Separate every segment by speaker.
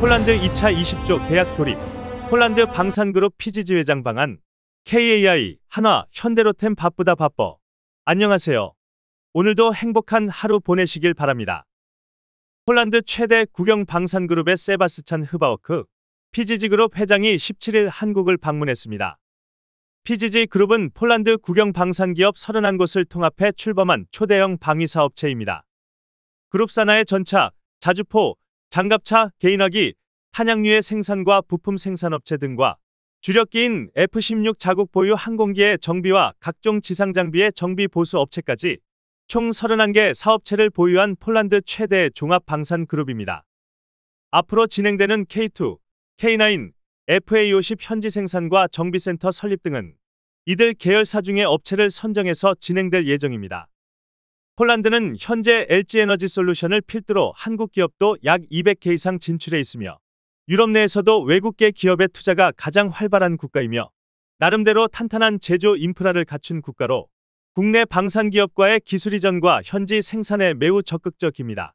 Speaker 1: 폴란드 2차 20조 계약 돌입, 폴란드 방산그룹 PGG 회장 방안, KAI, 한화, 현대로템 바쁘다 바뻐 안녕하세요. 오늘도 행복한 하루 보내시길 바랍니다. 폴란드 최대 국영 방산그룹의 세바스찬 흐바워크, PGG 그룹 회장이 17일 한국을 방문했습니다. PGG 그룹은 폴란드 국영 방산기업 31곳을 통합해 출범한 초대형 방위사업체입니다. 그룹 산하의 전차, 자주포, 장갑차, 개인화기, 탄약류의 생산과 부품 생산업체 등과 주력기인 F-16 자국 보유 항공기의 정비와 각종 지상 장비의 정비 보수 업체까지 총 31개 사업체를 보유한 폴란드 최대의 종합 방산 그룹입니다. 앞으로 진행되는 K2, K9, FA50 현지 생산과 정비센터 설립 등은 이들 계열사 중의 업체를 선정해서 진행될 예정입니다. 폴란드는 현재 LG에너지 솔루션을 필두로 한국 기업도 약 200개 이상 진출해 있으며 유럽 내에서도 외국계 기업의 투자가 가장 활발한 국가이며 나름대로 탄탄한 제조 인프라를 갖춘 국가로 국내 방산 기업과의 기술 이전과 현지 생산에 매우 적극적입니다.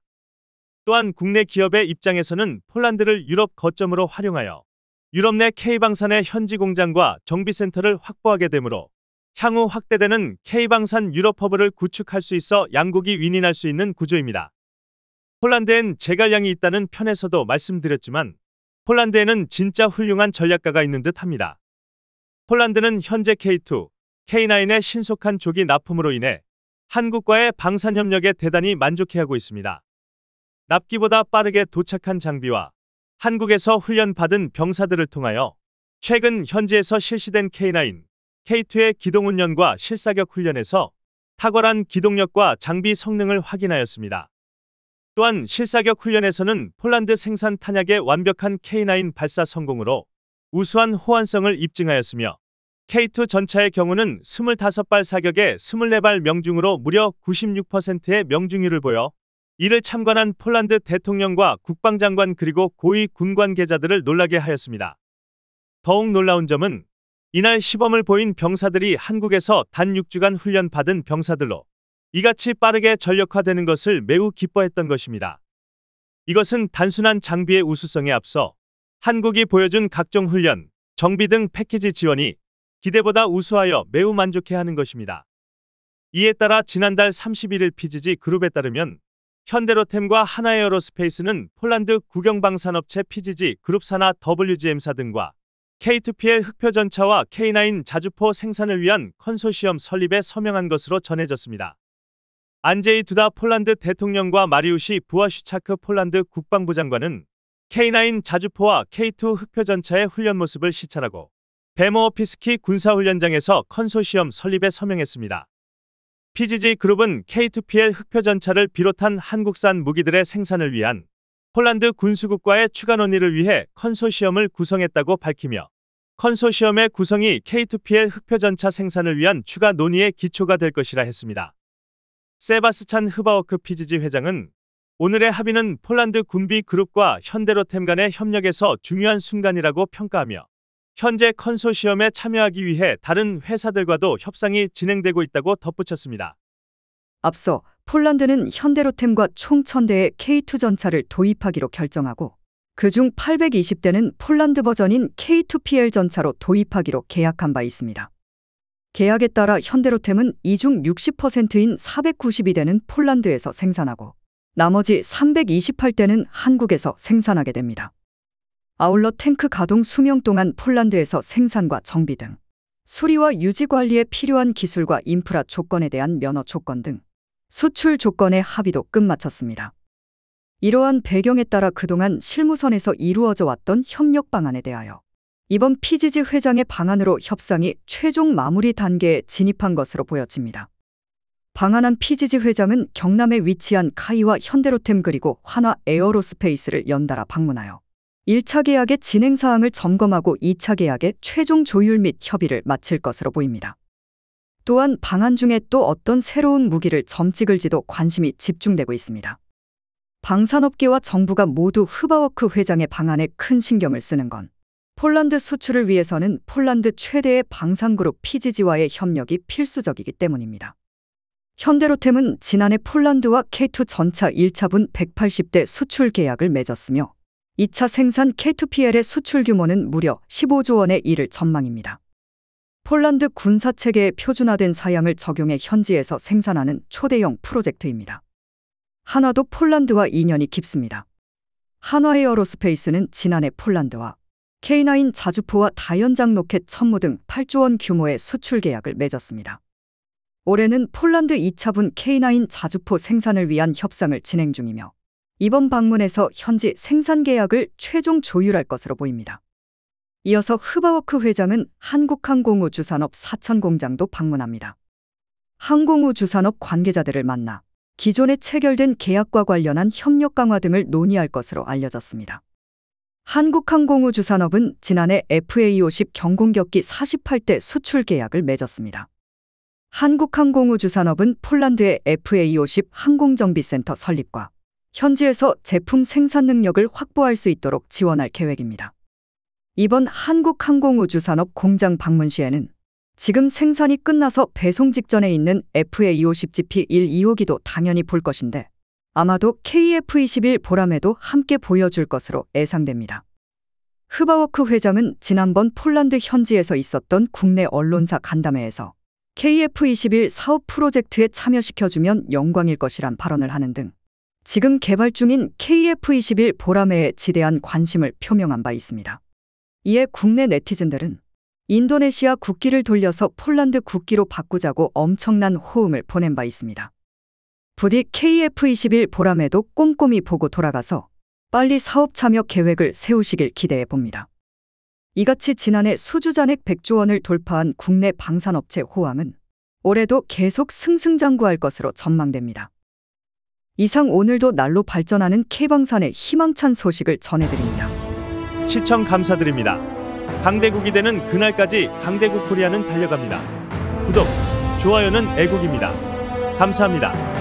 Speaker 1: 또한 국내 기업의 입장에서는 폴란드를 유럽 거점으로 활용하여 유럽 내 K방산의 현지 공장과 정비센터를 확보하게 되므로 향후 확대되는 K방산 유럽허브를 구축할 수 있어 양국이 윈윈할 수 있는 구조입니다. 폴란드엔 제갈량이 있다는 편에서도 말씀드렸지만 폴란드에는 진짜 훌륭한 전략가가 있는 듯합니다. 폴란드는 현재 K2, K9의 신속한 조기 납품으로 인해 한국과의 방산 협력에 대단히 만족해하고 있습니다. 납기보다 빠르게 도착한 장비와 한국에서 훈련받은 병사들을 통하여 최근 현지에서 실시된 K9, K2의 기동 훈련과 실사격 훈련에서 탁월한 기동력과 장비 성능을 확인하였습니다. 또한 실사격 훈련에서는 폴란드 생산 탄약의 완벽한 K9 발사 성공으로 우수한 호환성을 입증하였으며 K2 전차의 경우는 25발 사격에 24발 명중으로 무려 96%의 명중률을 보여 이를 참관한 폴란드 대통령과 국방장관 그리고 고위 군관계자들을 놀라게 하였습니다. 더욱 놀라운 점은 이날 시범을 보인 병사들이 한국에서 단 6주간 훈련받은 병사들로 이같이 빠르게 전력화되는 것을 매우 기뻐했던 것입니다. 이것은 단순한 장비의 우수성에 앞서 한국이 보여준 각종 훈련, 정비 등 패키지 지원이 기대보다 우수하여 매우 만족해하는 것입니다. 이에 따라 지난달 31일 PGG 그룹에 따르면 현대로템과 하나에어로스페이스는 폴란드 국영방산업체 PGG 그룹 산하 WGM사 등과 k 2 p l 흑표전차와 K9 자주포 생산을 위한 컨소시엄 설립에 서명한 것으로 전해졌습니다. 안제이 두다 폴란드 대통령과 마리우시 부아슈차크 폴란드 국방부 장관은 K9 자주포와 K2 흑표전차의 훈련 모습을 시찰하고 베모어피스키 군사훈련장에서 컨소시엄 설립에 서명했습니다. PGG 그룹은 K2PL 흑표전차를 비롯한 한국산 무기들의 생산을 위한 폴란드 군수국과의 추가 논의를 위해 컨소시엄을 구성했다고 밝히며 컨소시엄의 구성이 K2PL 흑표전차 생산을 위한 추가 논의의 기초가 될 것이라 했습니다. 세바스찬 흐바워크 피지지 회장은 오늘의 합의는 폴란드 군비 그룹과 현대로템 간의 협력에서 중요한 순간이라고 평가하며 현재 컨소시엄에 참여하기 위해 다른 회사들과도 협상이 진행되고 있다고 덧붙였습니다.
Speaker 2: 앞서 폴란드는 현대로템과 총 1000대의 K2 전차를 도입하기로 결정하고 그 중 820대는 폴란드 버전인 K2PL 전차로 도입하기로 계약한 바 있습니다. 계약에 따라 현대로템은 이 중 60%인 492대는 폴란드에서 생산하고 나머지 328대는 한국에서 생산하게 됩니다. 아울러 탱크 가동 수명 동안 폴란드에서 생산과 정비 등 수리와 유지 관리에 필요한 기술과 인프라 조건에 대한 면허 조건 등 수출 조건의 합의도 끝마쳤습니다. 이러한 배경에 따라 그동안 실무선에서 이루어져 왔던 협력 방안에 대하여 이번 p 지지 회장의 방안으로 협상이 최종 마무리 단계에 진입한 것으로 보여집니다. 방한한 p 지지 회장은 경남에 위치한 카이와 현대로템 그리고 한화 에어로스페이스를 연달아 방문하여 1차 계약의 진행 사항을 점검하고 2차 계약의 최종 조율 및 협의를 마칠 것으로 보입니다. 또한 방한 중에 또 어떤 새로운 무기를 점찍을지도 관심이 집중되고 있습니다. 방산업계와 정부가 모두 흐바워크 회장의 방안에 큰 신경을 쓰는 건 폴란드 수출을 위해서는 폴란드 최대의 방산그룹 PGG와의 협력이 필수적이기 때문입니다. 현대로템은 지난해 폴란드와 K2 전차 1차분 180대 수출 계약을 맺었으며 2차 생산 K2PL의 수출 규모는 무려 15조 원에 이를 전망입니다. 폴란드 군사 체계에 표준화된 사양을 적용해 현지에서 생산하는 초대형 프로젝트입니다. 한화도 폴란드와 인연이 깊습니다. 한화 에어로스페이스는 지난해 폴란드와 K9 자주포와 다연장 로켓 천무 등 8조 원 규모의 수출 계약을 맺었습니다. 올해는 폴란드 2차분 K9 자주포 생산을 위한 협상을 진행 중이며 이번 방문에서 현지 생산 계약을 최종 조율할 것으로 보입니다. 이어서 흐바워크 회장은 한국항공우주산업 사천 공장도 방문합니다. 항공우주산업 관계자들을 만나 기존에 체결된 계약과 관련한 협력 강화 등을 논의할 것으로 알려졌습니다. 한국항공우주산업은 지난해 FA50 경공격기 48대 수출 계약을 맺었습니다. 한국항공우주산업은 폴란드의 FA50 항공정비센터 설립과 현지에서 제품 생산 능력을 확보할 수 있도록 지원할 계획입니다. 이번 한국항공우주산업 공장 방문 시에는 지금 생산이 끝나서 배송 직전에 있는 FA250GP125기도 당연히 볼 것인데 아마도 KF21 보람에도 함께 보여줄 것으로 예상됩니다. 흐바워크 회장은 지난번 폴란드 현지에서 있었던 국내 언론사 간담회에서 KF21 사업 프로젝트에 참여시켜주면 영광일 것이란 발언을 하는 등 지금 개발 중인 KF21 보람에 지대한 관심을 표명한 바 있습니다. 이에 국내 네티즌들은 인도네시아 국기를 돌려서 폴란드 국기로 바꾸자고 엄청난 호응을 보낸 바 있습니다. 부디 KF21 보람에도 꼼꼼히 보고 돌아가서 빨리 사업 참여 계획을 세우시길 기대해 봅니다. 이같이 지난해 수주잔액 100조 원을 돌파한 국내 방산업체 호황은 올해도 계속 승승장구할 것으로 전망됩니다. 이상 오늘도 날로 발전하는 K방산의 희망찬 소식을 전해드립니다. 시청 감사드립니다.
Speaker 1: 강대국이 되는 그날까지 강대국 코리아는 달려갑니다. 구독, 좋아요는 애국입니다. 감사합니다.